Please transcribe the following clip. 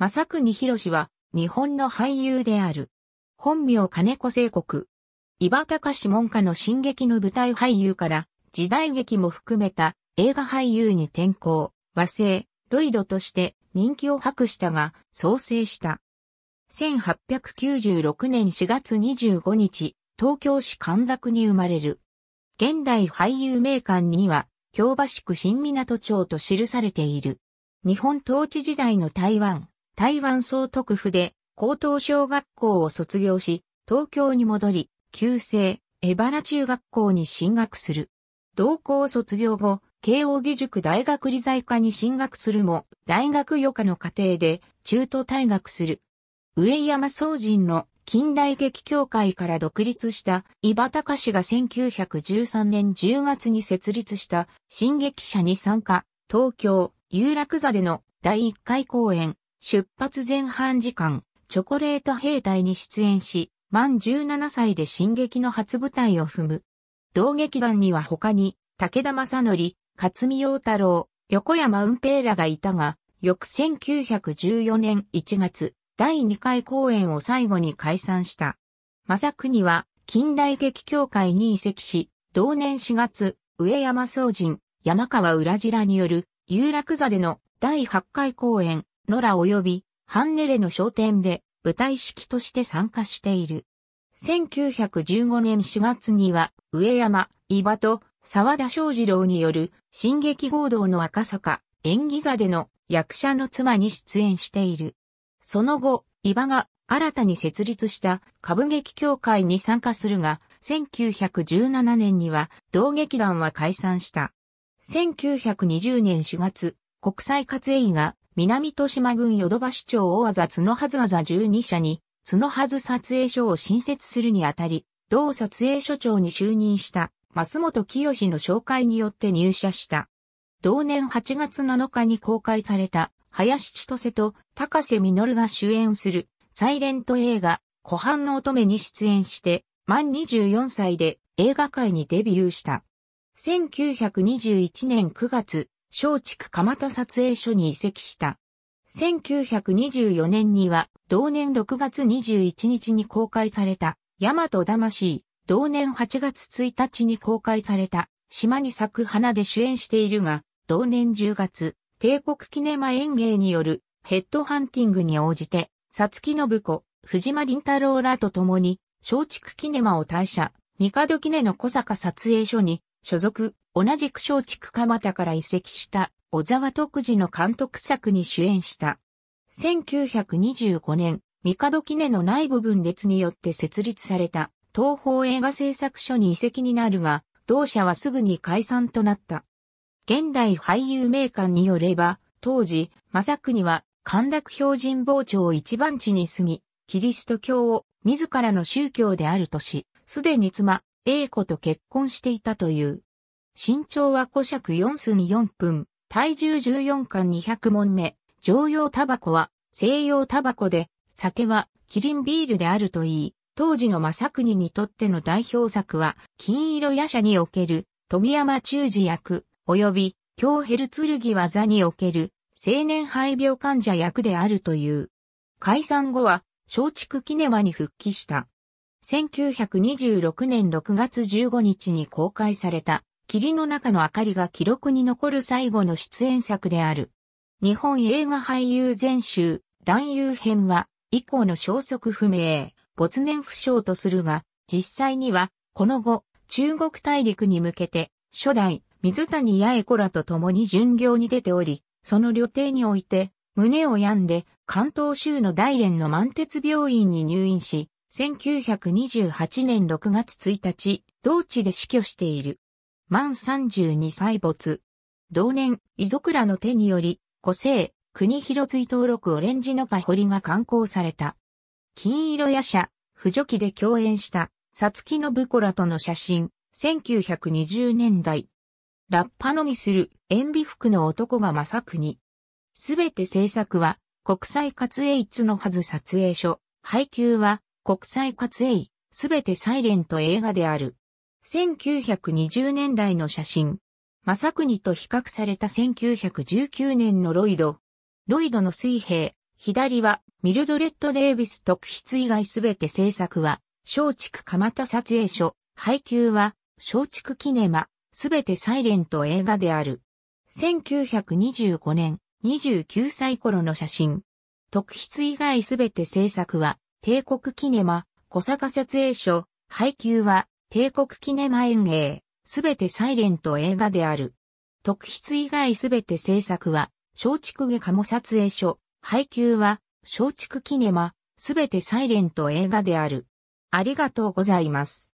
正国博は、日本の俳優である。本名金子聖国。伊庭隆門下の進撃の舞台俳優から、時代劇も含めた映画俳優に転向、和製、ロイドとして人気を博したが、創生した。1896年4月25日、東京市神田区に生まれる。現代俳優名館には、京橋区新港町と記されている。日本統治時代の台湾、台湾総督府で高等小学校を卒業し、東京に戻り、旧制、江原中学校に進学する。同校卒業後、慶応義塾大学理財科に進学するも、大学余科の過程で中途退学する。上山総人の近代劇協会から独立した伊庭隆氏が1913年10月に設立した新劇者に参加、東京、有楽座での第1回公演、出発前半時間、チョコレート兵隊に出演し、満17歳で進撃の初舞台を踏む。同劇団には他に、武田正則、勝見陽太郎、横山運平らがいたが、翌1914年1月、第2回公演を最後に解散した。正国は、近代劇協会に移籍し、同年4月、上山総人、山川裏次らによる、有楽座での第8回公演、ノラ及びハンネレの商店で舞台式として参加している。1915年4月には、上山、伊庭と沢田昌次郎による、進撃合同の赤坂、演技座での役者の妻に出演している。その後、伊庭が新たに設立した歌舞劇協会に参加するが、1917年には同劇団は解散した。1920年4月、国際活映が南豊島郡ヨドバ市長大技角はずわざ12社に、角はず撮影所を新設するにあたり、同撮影所長に就任した、増本清の紹介によって入社した。同年8月7日に公開された、林千歳と高瀬実が主演する、サイレント映画、湖畔の乙女に出演して、満24歳で映画界にデビューした。1921年9月、松竹蒲田撮影所に移籍した。1924年には、同年6月21日に公開された、大和魂、同年8月1日に公開された、島に咲く花で主演しているが、同年10月、帝国キネマ演芸によるヘッドハンティングに応じて、さつきのぶ子、藤間林太郎らと共に、松竹キネマを退社、三角キネの小坂撮影所に所属、同じく松竹蒲田から移籍した小沢徳次の監督作に主演した。1925年、帝念の内部分列によって設立された東方映画製作所に移籍になるが、同社はすぐに解散となった。現代俳優名鑑によれば、当時、正国は神楽標準傍聴一番地に住み、キリスト教を自らの宗教であるとし、すでに妻、英子と結婚していたという。身長は古尺4寸4分、体重14巻200問目、常用タバコは西洋タバコで、酒はキリンビールであるといい、当時の正国にとっての代表作は、金色夜叉における富山中治役、及び京ヘルツルギ技における青年肺病患者役であるという。解散後は、松竹キネマに復帰した。1926年6月15日に公開された霧の中の明かりが記録に残る最後の出演作である。日本映画俳優全集、男優編は、以降の消息不明、没年不詳とするが、実際には、この後、中国大陸に向けて、初代、水谷八重子らと共に巡業に出ており、その旅程において、胸を病んで、関東州の大連の満鉄病院に入院し、1928年6月1日、同地で死去している。満十二歳没。同年、遺族らの手により、個性、国広追登録オレンジのパホリが刊行された。金色夜叉、不助記で共演した、さつきのぶこらとの写真、1920年代。ラッパのみする、塩ビ服の男がまさくに。すべて制作は、国際活映一のはず撮影所、配給は、国際活映、すべてサイレント映画である。1920年代の写真。正国と比較された1919年のロイド。ロイドの水平、左はミルドレッド・デイビス特筆以外すべて制作は、松竹蒲田撮影所、配給は松竹キネマ、すべてサイレント映画である。1925年、29歳頃の写真。特筆以外すべて制作は、帝国キネマ、小坂撮影所、配給は帝国キネマ演芸、すべてサイレント映画である。特筆以外すべて制作は、松竹下鴨撮影所、配給は、松竹キネマ、すべてサイレント映画である。ありがとうございます。